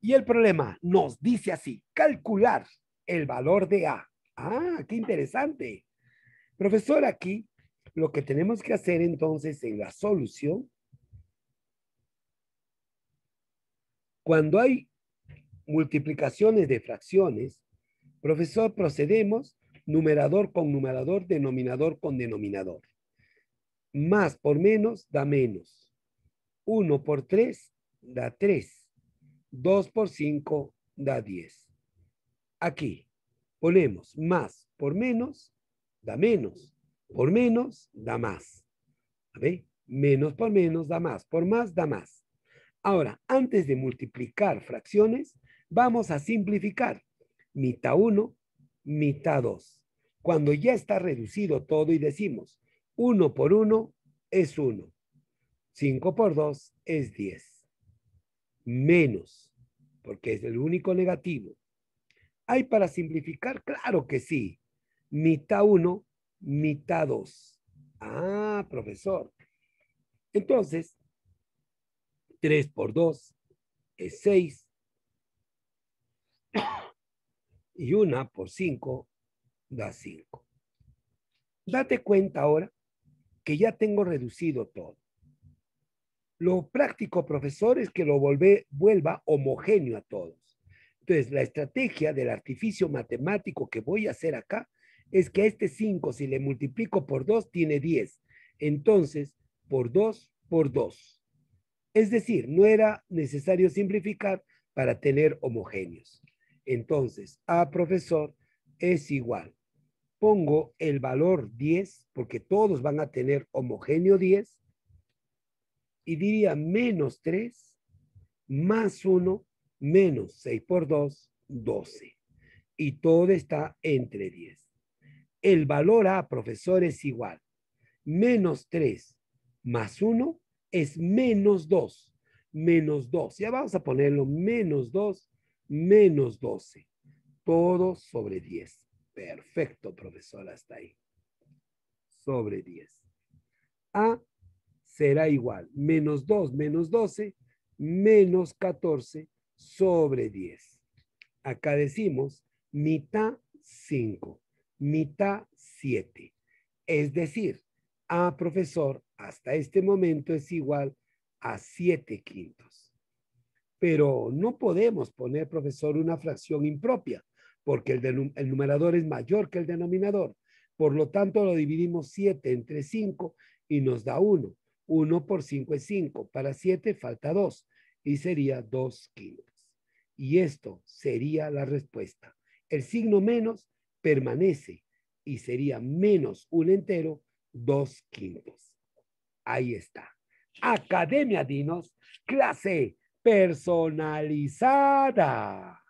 Y el problema nos dice así, calcular el valor de A. Ah, qué interesante. Profesor, aquí lo que tenemos que hacer entonces en la solución, cuando hay multiplicaciones de fracciones, profesor, procedemos numerador con numerador, denominador con denominador. Más por menos da menos. 1 por 3 da 3. 2 por 5 da 10. Aquí ponemos más por menos, da menos. Por menos, da más. ¿Ve? Menos por menos, da más. Por más, da más. Ahora, antes de multiplicar fracciones, vamos a simplificar. Mitad 1, mitad 2. Cuando ya está reducido todo y decimos 1 por 1 es 1. 5 por 2 es 10 menos, porque es el único negativo. ¿Hay para simplificar? Claro que sí. Mitad 1, mitad 2. Ah, profesor. Entonces, 3 por 2 es 6. Y 1 por 5 da 5. Date cuenta ahora que ya tengo reducido todo. Lo práctico, profesor, es que lo volve, vuelva homogéneo a todos. Entonces, la estrategia del artificio matemático que voy a hacer acá es que a este 5, si le multiplico por 2, tiene 10. Entonces, por 2, por 2. Es decir, no era necesario simplificar para tener homogéneos. Entonces, A, ah, profesor, es igual. Pongo el valor 10, porque todos van a tener homogéneo 10, y diría menos 3 más 1 menos 6 por 2, 12. Y todo está entre 10. El valor a, profesor, es igual. Menos 3 más 1 es menos 2. Menos 2. Ya vamos a ponerlo menos 2 menos 12. Todo sobre 10. Perfecto, profesor, hasta ahí. Sobre 10. A será igual menos 2 menos 12 menos 14 sobre 10. Acá decimos mitad 5, mitad 7. Es decir, A ah, profesor hasta este momento es igual a 7 quintos. Pero no podemos poner, profesor, una fracción impropia, porque el, el numerador es mayor que el denominador. Por lo tanto, lo dividimos 7 entre 5 y nos da 1. 1 por 5 es 5. Para 7 falta 2 y sería 2 quintos. Y esto sería la respuesta. El signo menos permanece y sería menos un entero, 2 quintos. Ahí está. Academia Dinos, clase personalizada.